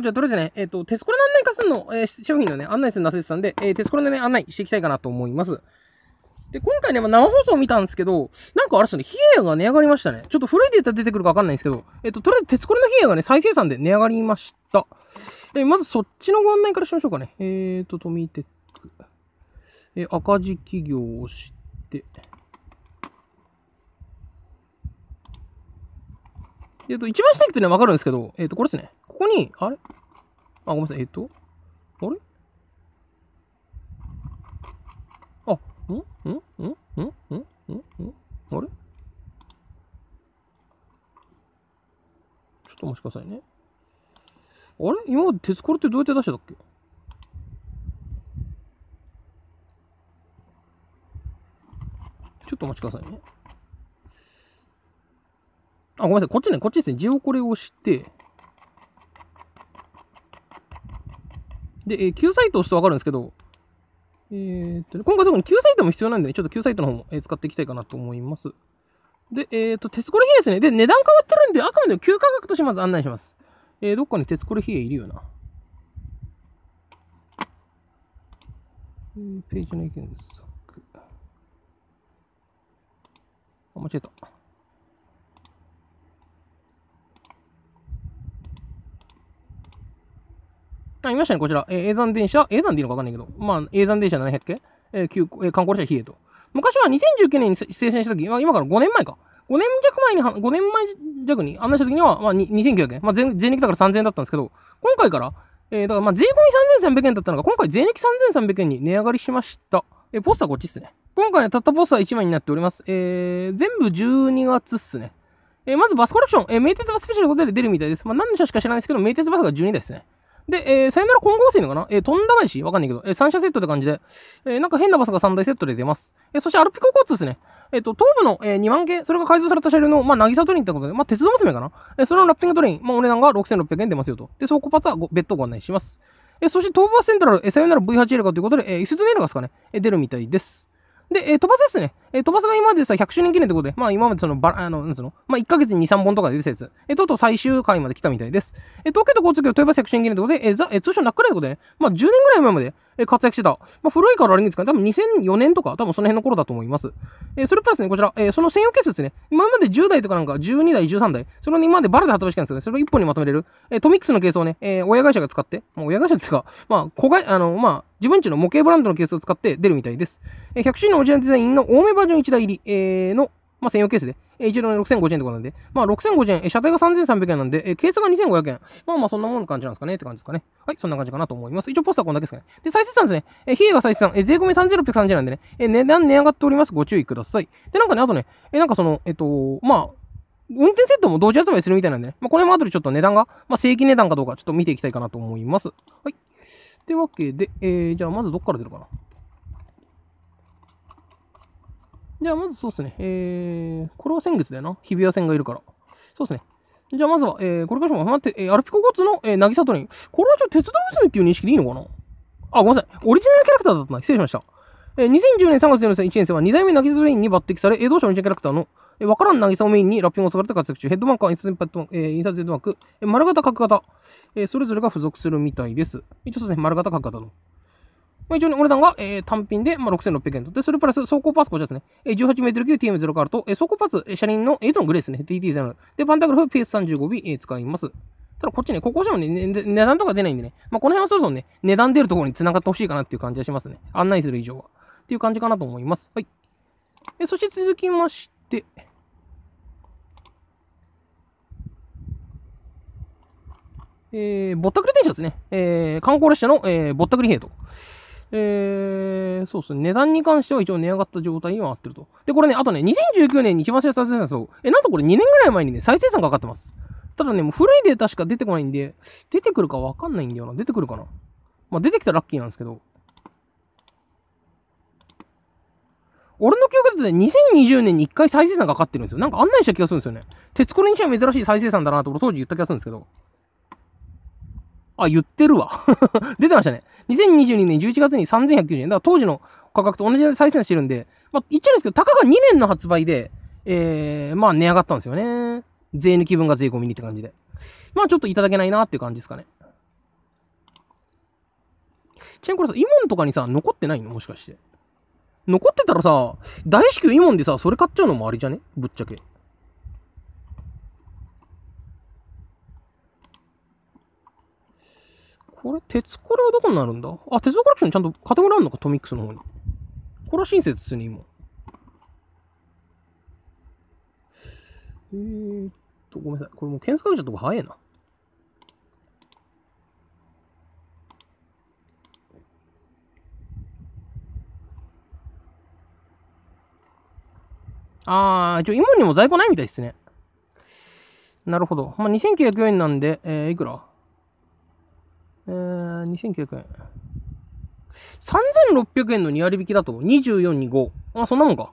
じゃあ、とりあえずね、えっ、ー、と、テスコラの案内化するの、えー、商品のね、案内するの忘れてたんで、えー、テスコラのね、案内していきたいかなと思います。で、今回ね、まあ、生放送見たんですけど、なんかあれっすね、ヒエが値上がりましたね。ちょっと古いデータ出てくるかわかんないんですけど、えっ、ー、と、とりあえず、鉄コレのヒエがね、再生産で値上がりました。えー、まずそっちのご案内からしましょうかね。えーと、トミーテック。えー、赤字企業をして、えっ、ー、と、一番下行くとね、わかるんですけど、えっ、と、これですね。ここに、あれあ、ごめんなさい。えっと、あれあ、うんうんうんうんうんんんあれちょっとお待ちくださいね。あれ今まで鉄これってどうやって出してたっけちょっとお待ちくださいね。あ、ごめんなさい。こっちね、こっちですね。ジオコレを押して、で、えー、Q サイトを押すとわかるんですけど、えー、っと、ね、今回特に旧サイトも必要なんでね、ちょっと旧サイトの方も、え使っていきたいかなと思います。で、えっ、と、鉄コレヒエですね。で、値段変わってるんで、あくまでも旧価格としてまず案内します。えどっかに鉄コレヒエいるよな。ページの見索。あ、間違えた。あ、いましたね、こちら。えー、A 山電車、A 山でいいのかわかんないけど、まあ、A 山電車700系、えー、旧、えー、観光列車冷えと。昔は2019年に生産した時、まあ、今から5年前か。5年弱前に、5年前弱に案内した時には、まあ、2900円。まあ税、抜きだから3000円だったんですけど、今回から、えー、だからまあ税込み3300円だったのが、今回税抜き3300円に値上がりしました。えー、ポスターこっちっすね。今回ね、たったポスター1枚になっております。えー、全部12月っすね。えー、まずバスコレクション。えー、名鉄がスペシャルホテル出るみたいです。まあ、何の車しか知らないですけど、名鉄バスが12台ですね。で、えー、さよなら今はせんのかなえー、富いしわかんないけど、えー、三社セットって感じで、えー、なんか変なバスが三台セットで出ます。えそしてアルピコ交通ですね。えっ、と、東部の、え2万系、それが改造された車両の、まあ、なぎさトレインってことで、まあ、鉄道娘かなえそれのラッピングトレイン、まあ、お値段が6600円出ますよと。で、倉庫パーツは別途ご案内します。えそして東部はセントラル、えさよなら V8L かということで、えー、イスズネルガすかね、え出るみたいです。で、えー、飛ばすですね。えー、飛ばすが今までさ、100周年記念ってことで、まあ今までその、ば、あの、なんつうの、まあ1ヶ月に2、3本とかで出てたやつ、えー、とうとう最終回まで来たみたいです。えー、東京都交通局豊橋100周年記念ってことで、えー、ザ、えー、通称なくらいってことで、ね、まあ10年ぐらい前まで、え活躍してた。まあ、古いからあれですかね。多分2004年とか、多分その辺の頃だと思います。えー、それプラスね、こちら、えー、その専用ケースですね。今まで10台とかなんか12台、13台、それに今までバラで発売してたんですけど、ね、それを1本にまとめれる。えー、トミックスのケースをね、え親会社が使って、親会社ですが、まあ、子会、あの、まあ、自分ちの模型ブランドのケースを使って出るみたいです。え100種類のオリジナルデザインの多めバージョン1台入り、えの、まあ、専用ケースで、えー、一両6050円とかなんで、まあ6050円、えー、車体が3300円なんで、えー、ケースが2500円。まあまあそんなもんの感じなんですかねって感じですかね。はい、そんな感じかなと思います。一応ポスターこんだけですかね。で、最生算ですね。えー、比叡が最生算、えー、税込み3630円なんでね、えー、値段値上がっております。ご注意ください。で、なんかね、あとね、えー、なんかその、えっ、ー、とまあ、運転セットも同時発売するみたいなんでね。まあ、これも後でちょっと値段が、まあ、正規値段かどうかちょっと見ていきたいかなと思います。はい。ってわけで、えー、じゃあまずどっから出るかな。じゃあまずそうですね、えー、これは先月だよな。日比谷線がいるから。そうですね。じゃあまずは、えー、これからしも待って、えー、アルピココツの、えー、渚トレイン。これはちょっと鉄道娘っていう認識でいいのかなあ、ごめんなさい。オリジナルキャラクターだったな。失礼しました。えー、2010年3月1年生は2代目渚トレインに抜擢され、え戸同社のキャラクターの、えー、わからん渚をメインにラッピングをわれた活躍中、ヘッドマンカー、インスタント、えー、インサートヘッドマーク、えー、丸型角型、えー、それぞれが付属するみたいです。一応そうですね、丸型角型の。まあ、一応にお値段が、えー、単品で、まあ、6600円と。で、それプラス走行パスこちらですね。えー、18m 級 TM0 カールと、えー、走行パス、車輪の、えー、いつもグレーですね。t t 0で、パンタグラフ PS35B、えー、使います。ただこっちね、ここじゃね、ね、値段とか出ないんでね。まあ、この辺はそろそろね、値段出るところに繋がってほしいかなっていう感じはしますね。案内する以上は。っていう感じかなと思います。はい。えそして続きまして、えー、ぼったくり電車ですね。えー、観光列車の、えー、ぼったくり兵と。えー、そうですね。値段に関しては一応値上がった状態には合ってると。で、これね、あとね、2019年に一番最初再生産ですよ。え、なんとこれ2年ぐらい前にね、再生産がかかってます。ただね、もう古いデータしか出てこないんで、出てくるかわかんないんだよな。出てくるかな。まあ、出てきたらラッキーなんですけど。俺の記憶だとね、2020年に1回再生産がかかってるんですよ。なんか案内した気がするんですよね。鉄これにしては珍しい再生産だなと俺当時言った気がするんですけど。あ、言ってるわ 出てましたね。2022年11月に3190円。だから当時の価格と同じ再生してるんで、まあ、言っちゃうんですけど、たかが2年の発売で、えー、まあ、値上がったんですよね。税抜き分が税込みにって感じで。まあ、ちょっといただけないなっていう感じですかね。ちなみにこれさ、イモンとかにさ、残ってないのもしかして。残ってたらさ、大至急イモンでさ、それ買っちゃうのもありじゃねぶっちゃけ。これ、鉄これはどこになるんだあ、鉄道コレクションちゃんとカテゴリーあるのか、トミックスの方に。これは親切でね、今。えーっと、ごめんなさい。これもう検索たとか早いな。あー、ちょ、今にも在庫ないみたいですね。なるほど。まあ、2904円なんで、えー、いくらえー、2900円。3600円の2割引きだと、24に5。あ、そんなもんか。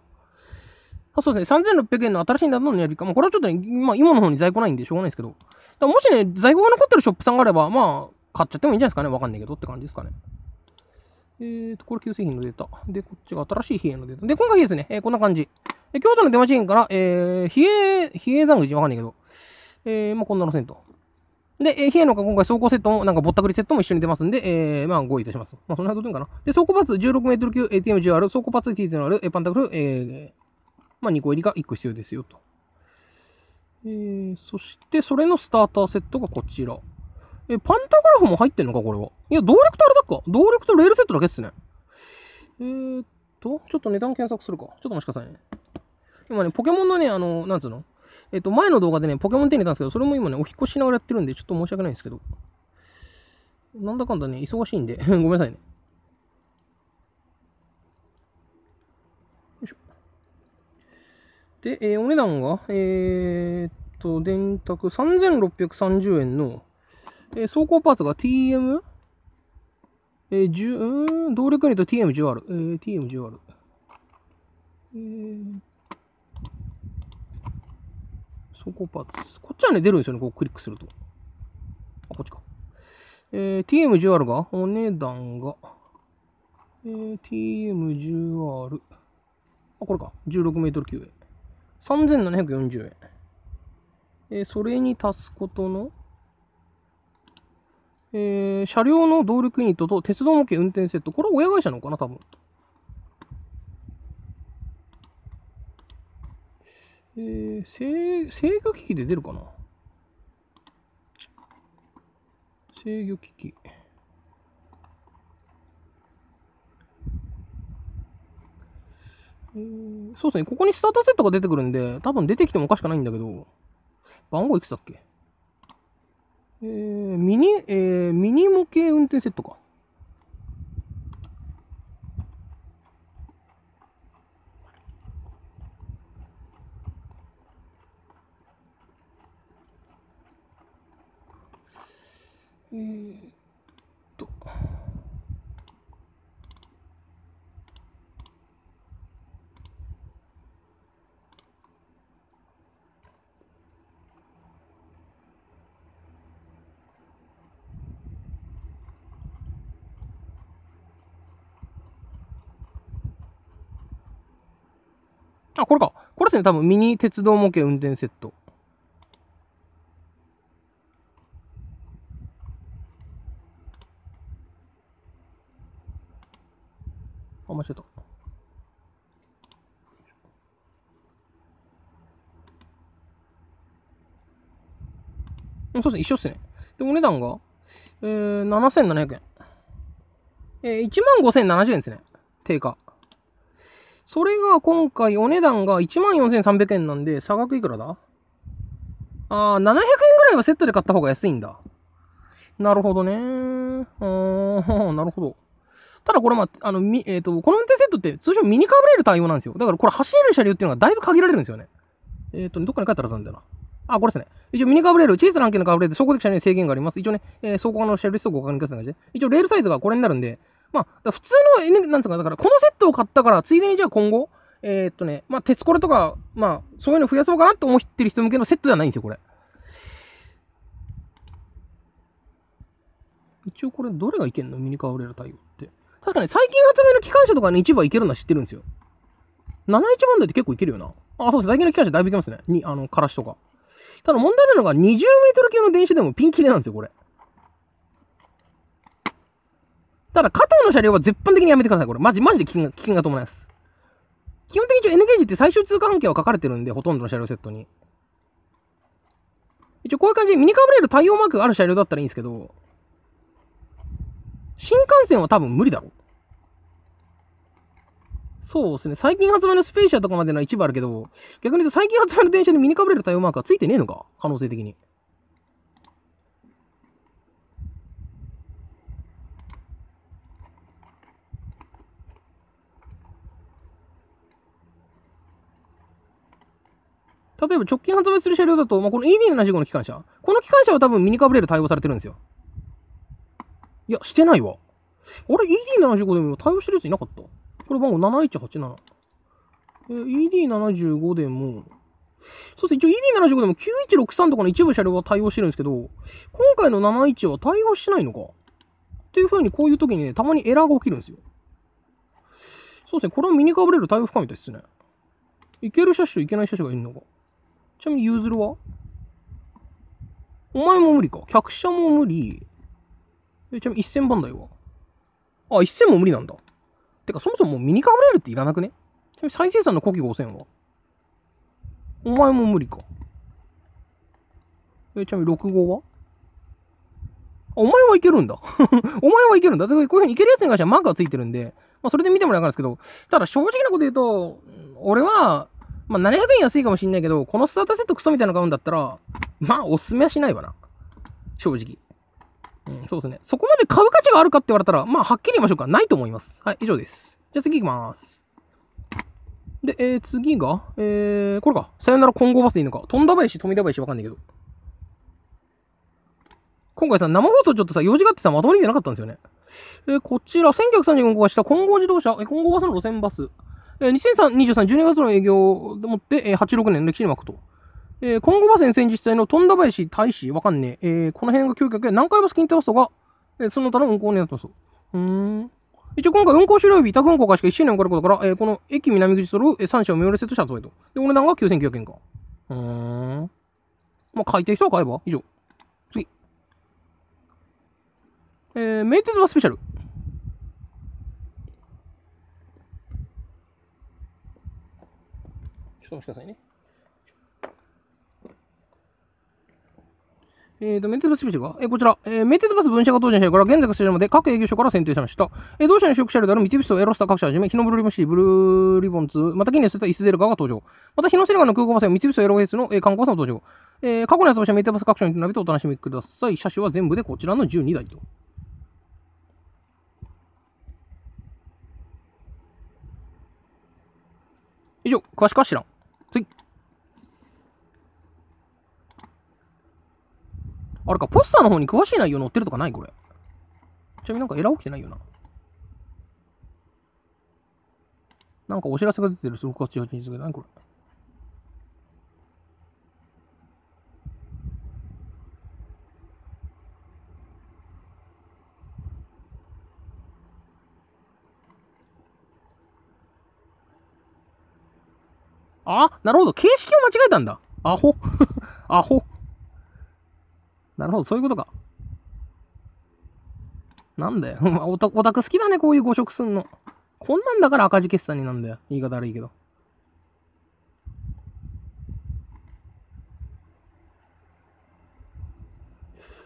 あそうですね。3600円の新しい値段の値引きか。まあ、これはちょっと、ね、まあ、今の方に在庫ないんでしょうがないですけど。だもしね、在庫が残ってるショップさんがあれば、まあ、買っちゃってもいいんじゃないですかね。わかんないけどって感じですかね。えーと、これ旧製品のデータ。で、こっちが新しい冷えのデータ。で、今回ですね、えー、こんな感じ。京都の出町園から、えー、冷え、冷え山口わかんないけど、えー、まあ、こんな路線と。で、えー、えのが今回走行セットも、なんかぼったくりセットも一緒に出ますんで、えー、まあ、合意いたします。まあ、その辺どういうんかな。で、走行パーツ 16m 級 ATM10R、走行パーツ T0R、パンタクル、えー、まあ、2個入りが1個必要ですよと。えー、そして、それのスターターセットがこちら。え、パンタグラフも入ってんのか、これは。いや、動力とあれだっか。動力とレールセットだけっすね。えー、っと、ちょっと値段検索するか。ちょっと待ちくださいね。今ね、ポケモンのね、あの、なんつうのえっ、と、前の動画でね、ポケモン手に入れたんですけど、それも今ね、お引っ越ししながらやってるんで、ちょっと申し訳ないんですけど、なんだかんだね、忙しいんで ごめんなさいね。よいしょ。で、えー、お値段が、えー、っと、電卓3630円の、えー、走行パーツが TM? えー、10、うん、動力ユニット TM10R。えー、TM10R。えー、走行パーツ。こっちはね、出るんですよね。こうクリックすると。あ、こっちか。えー、TM10R が、お値段が、えー、TM10R。あ、これか。16メートル級へ。3740円。えー、それに足すことの、えー、車両の動力ユニットと鉄道模型運転セット。これは親会社なのかな、多分。えー、制制御機器で出るかな制御機器。えそうですね、ここにスタートセットが出てくるんで、多分出てきてもおかしくないんだけど、番号いくつだっけえー、ミニ、えー、ミニ模型運転セットか。えー、っと。あ、これか。これですね、多分ミニ鉄道模型運転セット。あ、間違えた。そうですね、一緒っすね。で、お値段が、えー、7700円。えー、15070円ですね。定価。それが今回お値段が14300円なんで、差額いくらだあー、700円ぐらいはセットで買った方が安いんだ。なるほどねー。あー、なるほど。ただこれまあ、あの、み、えっ、ー、と、この運転セットって通常ミニカーブレール対応なんですよ。だからこれ走れる車両っていうのがだいぶ限られるんですよね。えっ、ー、と、ね、どっかに書いたらるずなんだよな。あ、これですね。一応ミニカーブレール、小さな案件のカーブレールで走行的車に制限があります。一応ね、えー、走行の車両数をご確認ください一応レールサイズがこれになるんで、まあ、普通の、N、なんつうか、だからこのセットを買ったから、ついでにじゃあ今後、えー、っとね、まあ、鉄これとか、まあ、そういうの増やそうかなって思ってる人向けのセットではないんですよ、これ。一応これ、どれがいけんのミニカーブレール対応。確かに最近発明の機関車とかね、一部はいけるのは知ってるんですよ。71番台って結構いけるよな。あ、そうです。最近の機関車だいぶいけますね。に、あの、カラシとか。ただ問題なのが、20メートル級の電車でもピンキレなんですよ、これ。ただ、加藤の車両は絶版的にやめてください、これ。マジ、マジで危険が、危険が伴います。基本的に一応 N ゲージって最終通過半径は書かれてるんで、ほとんどの車両セットに。一応こういう感じでミニカーブレール対応マークがある車両だったらいいんですけど、新幹線は多分無理だろ。そうですね。最近発売のスペーシアとかまでの一部あるけど、逆に言うと最近発売の電車にミニカブレル対応マークはついてねえのか可能性的に。例えば直近発売する車両だと、まあ、この ED75 の機関車。この機関車は多分ミニカブレル対応されてるんですよ。いや、してないわ。あれ ?ED75 でも対応してるやついなかったこれ番号7187。えー、ED75 でも、そうですね、一応 ED75 でも9163とかの一部車両は対応してるんですけど、今回の71は対応してないのか。っていう風にこういう時にね、たまにエラーが起きるんですよ。そうですね、これはミニカブレル対応不可みたいですね。いける車種といけない車種がいるのか。ちなみにユーズルはお前も無理か。客車も無理。え、ちなみに1000番台はあ、1000も無理なんだ。てか、そもそもミニカブレールっていらなくね再生産の古希5000はお前も無理か。え、ちなみに6号はお前はいけるんだ。お前はいけるんだ。だこういうふうにいけるやつに関してはマークがついてるんで、まあ、それで見てもらうかんですけど、ただ正直なこと言うと、俺は、まあ、700円安いかもしんないけど、このスターターセットクソみたいなの買うんだったら、まあ、おすすめはしないわな。正直。うん、そうですね。そこまで買う価値があるかって言われたら、まあ、はっきり言いましょうか。ないと思います。はい、以上です。じゃあ次行きます。で、えー、次が、えー、これか。さよなら混合バスでいいのか。富田林、富田林わかんないけど。今回さ、生放送ちょっとさ、用事があってさ、まとまりでなかったんですよね。えー、こちら、1 9 3 5号がした混合自動車、えー、混合バスの路線バス。えー、2023、12月の営業でもって、えー、86年の歴史に巻くと。えー、今後は先生自治体の富田林大使、わかんねえ。えー、この辺が究極や、何回もスキンテラスとが、えー、その他の運行になってます。うん。一応今回運行終了日、委託運行開始が1周年を迎ることから、えー、この駅南口とるえ3社を無料でセッしたとえと。で、お値段が9900円か。うーん。まあ、買いたい人は買えば以上。次。えー、名鉄はスペシャル。ちょっとお待ちくださいね。えっ、ー、と、メンテツバス支部が、えー、こちら、えー、メンテツバス分社が当時の社から現在が社まで各営業所から選定しました。えー、同社の主力者である三菱とエロスター各社はじめ、日のブルリムシー、ブルーリボンツ。また近年捨てたイスゼルガが登場。また日野セルガの空港バスや三菱とエロエースの、えー、観光バスも登場。えー、過去のやつはメンテバス各社に並べてお楽しみください。車種は全部でこちらの12台と。以上、詳しくは知らん。はい。あれか、ポスターの方に詳しい内容載ってるとかないこれ。ちなみになんかエラー起きてないよな。なんかお知らせが出てる、すごく8月にすけど、何これ。あ、なるほど。形式を間違えたんだ。アホ。アホ。なるほど、そういうことか。なんだよ。オタク好きだね、こういう誤植すんの。こんなんだから赤字決算になんだよ。言い方悪いけど。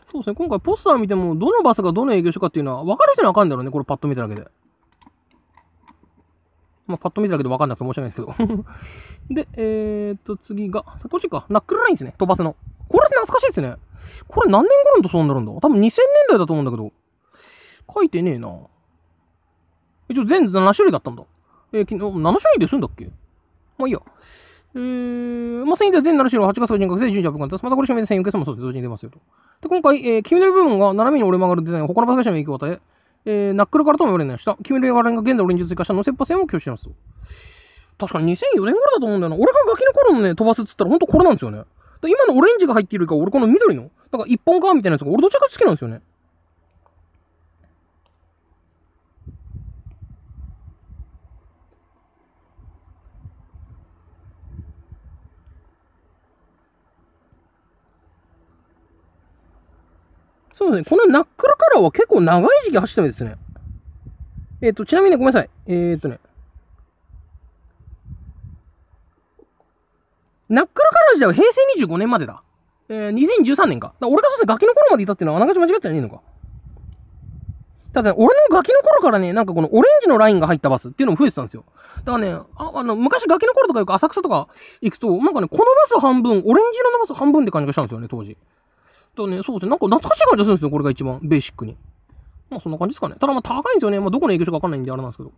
そうですね、今回ポスター見ても、どのバスがどの営業所かっていうのは、分かる人にはかるんだろうね、これパッと見ただけで。まあ、パッと見ただけで分かんなくて申し訳ないですけど で、えー、っと、次が、こっちか。ナックルラインですね、飛ばすの。これ懐かしいですね。これ何年頃の塗装になるんだ多分2000年代だと思うんだけど。書いてねえな。一応全7種類だったんだ。えー、昨日、7種類で済んだっけまあいいや。えー、まあ、先日全7種類8月から人格性順次アップがす。またこれ締めて1000円受けもそうです。同時に出ますよと。で、今回、えー、キミ部分が斜めに折れ曲がるデザインを他のパスし社に影響を与え、えー、ナックルからとも言われないした。キミ側ルが現在オレンジ追加したのせっぱ線を拒否しますと。確かに2004年頃だと思うんだよな。俺がガキの頃のね、飛ばすっつったらほんとこれなんですよね。今のオレンジが入っているか、俺この緑の、なんか一本皮みたいなやつが、俺どちらか好きなんですよね。そうですね。このナックルカラーは結構長い時期走ってるんですね。えっ、ー、と、ちなみにね、ごめんなさい。えっ、ー、とね。ナックルカラー時代は平成25年までだ。えー、2013年か。か俺がそうガキの頃までいたっていうのはあながち間違ってないのか。ただ、俺のガキの頃からね、なんかこのオレンジのラインが入ったバスっていうのも増えてたんですよ。だからね、ああの、昔ガキの頃とかよく浅草とか行くと、なんかね、このバス半分、オレンジ色のバス半分って感じがしたんですよね、当時。だね、そうですね、なんか懐かしい感じがするんですよ、これが一番、ベーシックに。まあそんな感じですかね。ただまあ高いんですよね。まあどこの営業所かわかんないんであれなんですけど。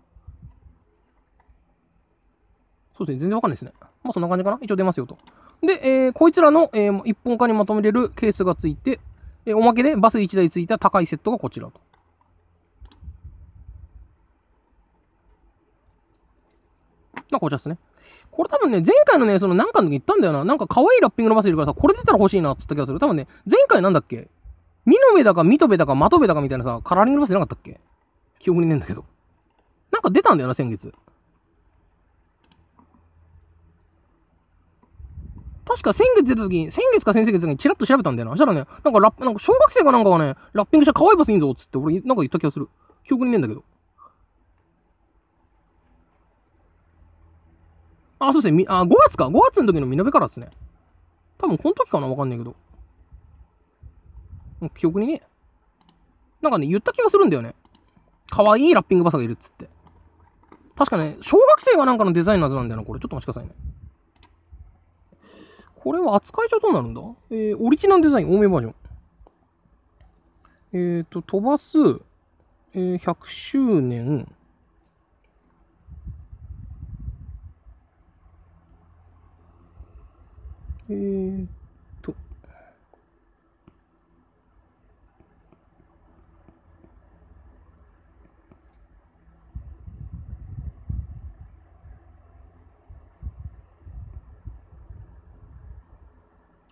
そうですね、全然わかんないですね。まあ、そんな感じかな。一応出ますよと。で、えー、こいつらの、えー、一本化にまとめれるケースがついて、えー、おまけでバス1台ついた高いセットがこちらと。まあ、こちらですね。これ多分ね、前回のね、そのなんかの時言ったんだよな。なんか可愛いラッピングのバスいるからさ、これ出たら欲しいなっつった気がする。多分ね、前回なんだっけミノベだかミトベだかマトベだかみたいなさ、カラーリングのバスゃなかったっけ記憶にねえんだけど。なんか出たんだよな、先月。確か先月出た時に、先月か先々月にチラッと調べたんだよな。そしたらね、なんかラップ、なんか小学生かなんかがね、ラッピングしたら可愛いバスいいぞっつって俺なんか言った気がする。記憶にねえんだけど。あ、そうですね。あ、5月か。5月の時のみなべからですね。多分この時かなわかんないけど。記憶にね。なんかね、言った気がするんだよね。可愛いラッピングバサがいるっつって。確かね、小学生がなんかのデザインのはずなんだよな、これ。ちょっと待ちくださいね。これは扱い上どうなるんだえー、オリジナルデザイン、多めバージョン。えっ、ー、と、飛ばす、えー、100周年、えー、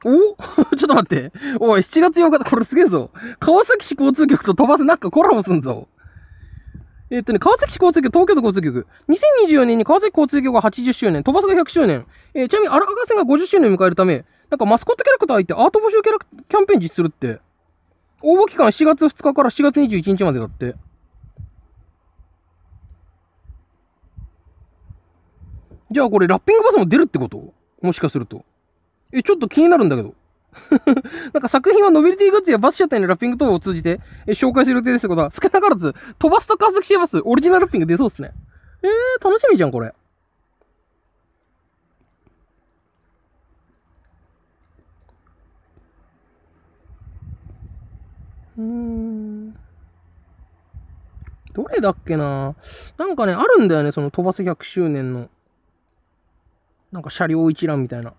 お ちょっと待って。おい、7月8日、これすげえぞ。川崎市交通局と飛ばせなんかコラボすんぞ。えっとね、川崎市交通局、東京都交通局。2024年に川崎交通局が80周年、飛ばすが100周年。えー、ちなみに荒川線が50周年を迎えるため、なんかマスコットキャラクター入ってアート募集キャラク、キャンペーン実施するって。応募期間4月2日から4月21日までだって。じゃあこれラッピングバスも出るってこともしかすると。え、ちょっと気になるんだけど。なんか作品はノベルティグッズやバス車体のラッピング等を通じて紹介する予定ですってことは、少なからず飛ばすと加速しますオリジナルラッピング出そうっすね。えー、楽しみじゃん、これ。うん。どれだっけななんかね、あるんだよね、その飛ばす100周年の。なんか車両一覧みたいな。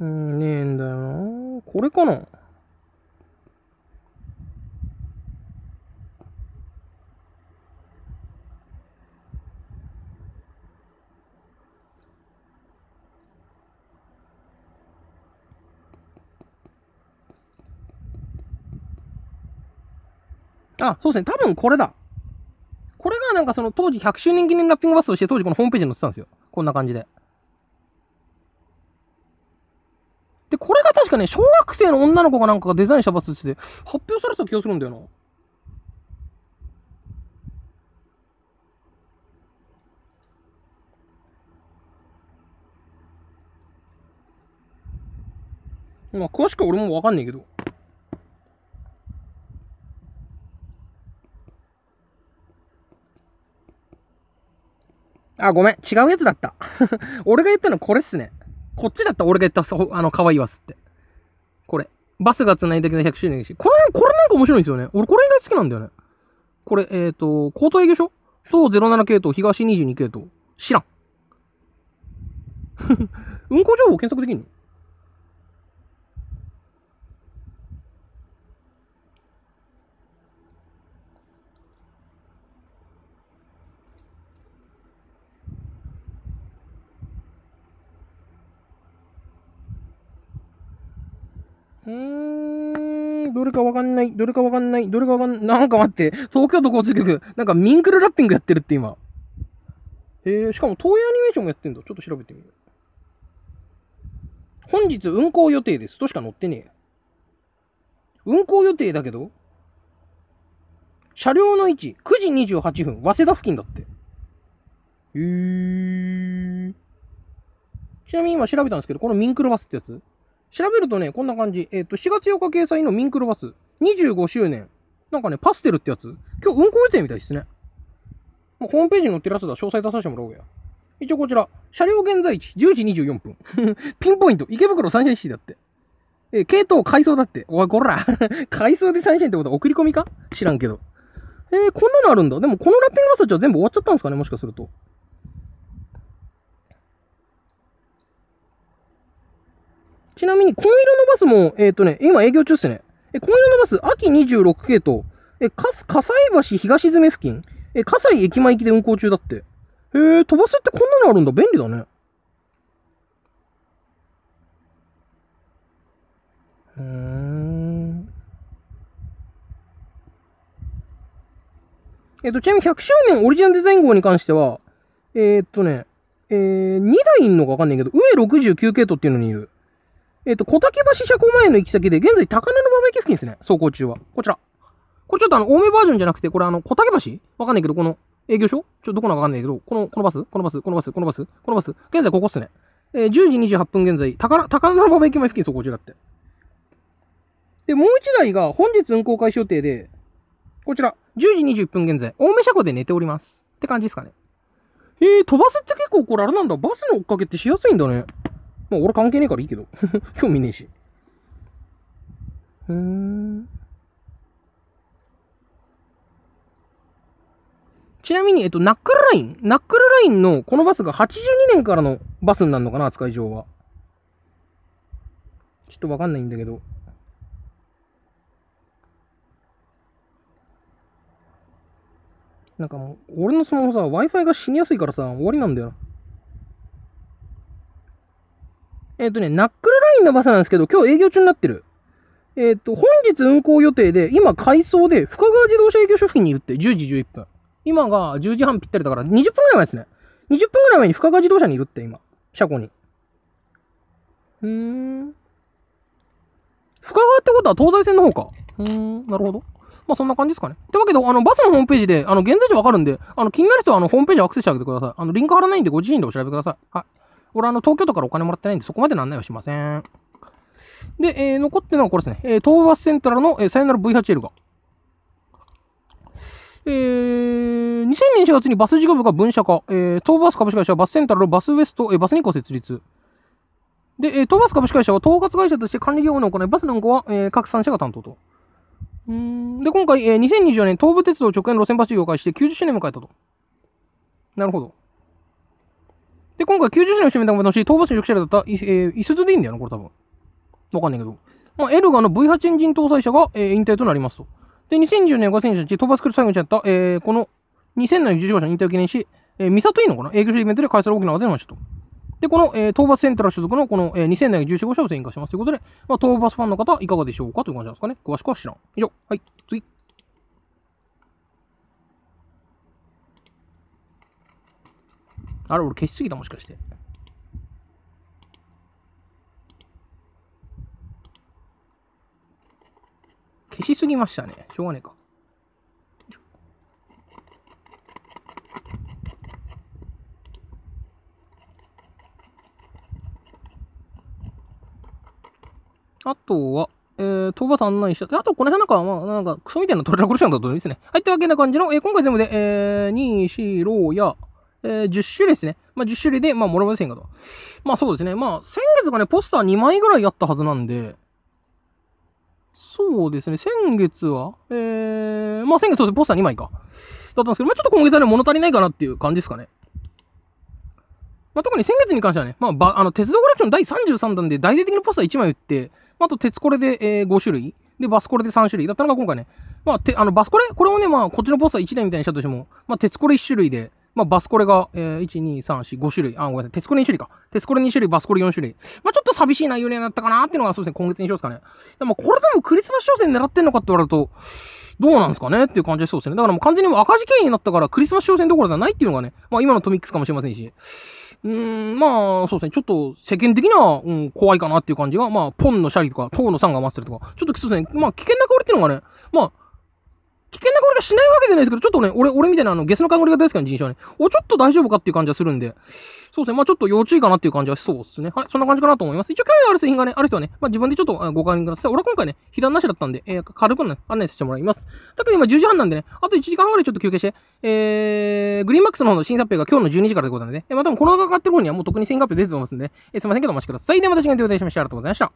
うん、ねえんだよな。これかなあ、そうですね。多分これだ。これがなんかその当時100周年記念ラッピングバスとして当時このホームページに載ってたんですよ。こんな感じで。確かね、小学生の女の子がなんかがデザインしたバスって発表されてた気がするんだよな。まあ、詳しく俺もわかんねえけど。あ、ごめん。違うやつだった。俺が言ったのこれっすね。こっちだった。俺が言った、あの、可愛いわすって。バスが繋いだけの100周年歴史。これ、これなんか面白いんですよね。俺、これ以外好きなんだよね。これ、えっ、ー、と、高等営業所東07系統、東22系統。知らん。運 行情報検索できんのうーん、どれかわかんない、どれかわかんない、どれかわかんない、なんか待って、東京都交通局、なんかミンクルラッピングやってるって今。えー、しかも東映アニメーションもやってんだ。ちょっと調べてみる。本日運行予定ですとしか載ってねえ。運行予定だけど、車両の位置、9時28分、早稲田付近だって。へえー。ちなみに今調べたんですけど、このミンクルバスってやつ、調べるとね、こんな感じ。えっ、ー、と、4月8日掲載のミンクロバス。25周年。なんかね、パステルってやつ。今日運行予定みたいですね。ホームページに載ってるやつだ。詳細出させてもらおうや。一応こちら。車両現在地、10時24分。ピンポイント。池袋サンシャインシティだって。えー、系統改装だって。おい、こら。改装でサンシャインってことは送り込みか知らんけど。えー、こんなのあるんだ。でもこのラッピングバスたちは全部終わっちゃったんですかねもしかすると。ちなみに、紺色のバスも、えっ、ー、とね、今営業中っすね。え、紺色のバス、秋26系統、え、かす、さい橋東詰付近、え、さい駅前行きで運行中だって。へえ、飛ばせってこんなのあるんだ。便利だね。うん。えっ、と、ちなみに100周年オリジナルデザイン号に関しては、えー、っとね、えー、2台いんのかわかんないけど、上69系統っていうのにいる。えっ、ー、と、小竹橋車庫前の行き先で、現在高根の馬場駅付近ですね。走行中は。こちら。これちょっとあの、青梅バージョンじゃなくて、これあの、小竹橋わかんないけど、この営業所ちょっとどこなのかわかんないけど、この、このバスこのバスこのバスこのバスこのバス現在ここっすね。えー、10時28分現在、高高野馬場駅前付近走行中だって。で、もう一台が本日運行開始予定で、こちら、10時2 1分現在、青梅車庫で寝ております。って感じですかね。えー、飛ばすって結構これあれなんだ。バスの追っかけってしやすいんだね。まあ俺関係ねえからいいけど。興味ねえし。うん。ちなみに、えっと、ナックルライン、ナックルラインのこのバスが82年からのバスになるのかな、扱い上は。ちょっとわかんないんだけど。なんかもう、俺のスマホさ、Wi-Fi が死にやすいからさ、終わりなんだよな。えっ、ー、とね、ナックルラインのバスなんですけど、今日営業中になってる。えっ、ー、と、本日運行予定で、今、改装で、深川自動車営業所付近にいるって、10時11分。今が10時半ぴったりだから、20分ぐらい前ですね。20分ぐらい前に深川自動車にいるって、今。車庫に。ふーん。深川ってことは東西線の方か。ふーん、なるほど。まあそんな感じですかね。ってわけで、あの、バスのホームページで、あの、現在地わかるんで、あの、気になる人は、あの、ホームページアクセスしてあげてください。あの、リンク貼らないんで、ご自身でお調べください。はい。俺、あの、東京都からお金もらってないんで、そこまでなんなはしません。で、えー、残ってるのはこれですね。えー、東バスセンタラルの、えー、さよなら V8L が。えー、2000年4月にバス事業部が分社化。えー、東バス株式会社はバスセンタラル、バスウエスト、えー、バス2個設立。で、えー、東バス株式会社は統括会社として管理業務を行い、バスなんかは、えー、各3社が担当と。うんで、今回、えー、2024年、東武鉄道直営の路線バス事業を開始して90周年を迎えたと。なるほど。で、今回90歳の締めたのし、討伐の職車だった、いえー、いすずでいいんだよな、これ多分。わかんないけど。まあ、エルガの V8 エンジン搭載車が、えー、引退となりますと。で、2010年5月28日、討伐クる最後にやった、えー、この2000年1 5社の引退を記念し、えー、ミサといいのかな営業所イベントで開催される沖縄でましたと。で、この、えー、討伐セントラ所属のこの、えー、2000年14号車を選挙しますということで、まあ、討伐ファンの方、いかがでしょうかという感じなんですかね。詳しくは知らん。以上。はい。次。あれ、俺消しすぎた、もしかして。消しすぎましたね。しょうがねえか。あとは、えー、飛ばさんないし、あとこの辺なんか、まあ、なんか、クソみたいなトレラコレちゃうんだといいですね。はい、というわけな感じの、えー、今回全部で、えー、にしろや、えー、10種類ですね。まあ、10種類で、まあ、もらわせんかと。まあ、そうですね。まあ、先月がね、ポスター2枚ぐらいやったはずなんで、そうですね。先月は、えー、まあ、先月そうですね、ポスター2枚か。だったんですけど、まあ、ちょっと今月はね、物足りないかなっていう感じですかね。まあ、特に先月に関してはね、まあ、ばあの、鉄道コレクション第33弾で大々的にポスター1枚売って、まあ、あと、鉄これで、えー、5種類。で、バスコレで3種類。だったのが今回ね、まあ、てあのバスコレこれをね、まあ、こっちのポスター1台みたいにしたとしても、まあ、鉄これ1種類で、まあ、バスコレが、えー、1、2、3、4、5種類。あ、ごめんなさい。鉄コレ2種類か。鉄コレ2種類、バスコレ4種類。まあ、ちょっと寂しい内容になったかなっていうのが、そうですね、今月にしようですかね。でも、これでもクリスマス商戦狙ってんのかって言われると、どうなんですかねっていう感じでそうですね。だからもう完全に赤字経営になったから、クリスマス商戦どころじゃないっていうのがね、まあ、今のトミックスかもしれませんし。うーん、まあ、そうですね。ちょっと、世間的には、うん、怖いかなっていう感じが、まあ、ポンのシャリとか、トウのサンが待ってるとか、ちょっとそうですね。まあ、危険な香りっていうのがね、まあ、険な香りがしないわけじゃないですけど、ちょっとね、俺、俺みたいなあの、ゲスの香りが大好きな人種はね、お、ちょっと大丈夫かっていう感じはするんで、そうですね、まあちょっと要注意かなっていう感じはしそうですね。はい、そんな感じかなと思います。一応、興味ある製品がね、ある人はね、まあ自分でちょっとご確認ください。俺は今回ね、被弾なしだったんで、えー、軽くね、案内させてもらいます。ただ今10時半なんでね、あと1時間半ぐらいちょっと休憩して、えー、グリーンマックスの方の新作が今日の12時からでございますんで、ね、えー、まあ多分この上がってる頃にはもう特に新作表出てますんで、ね、えー、すいませんけどお待ちください。ではまた次回でお会いしましょう。ありがとうございました。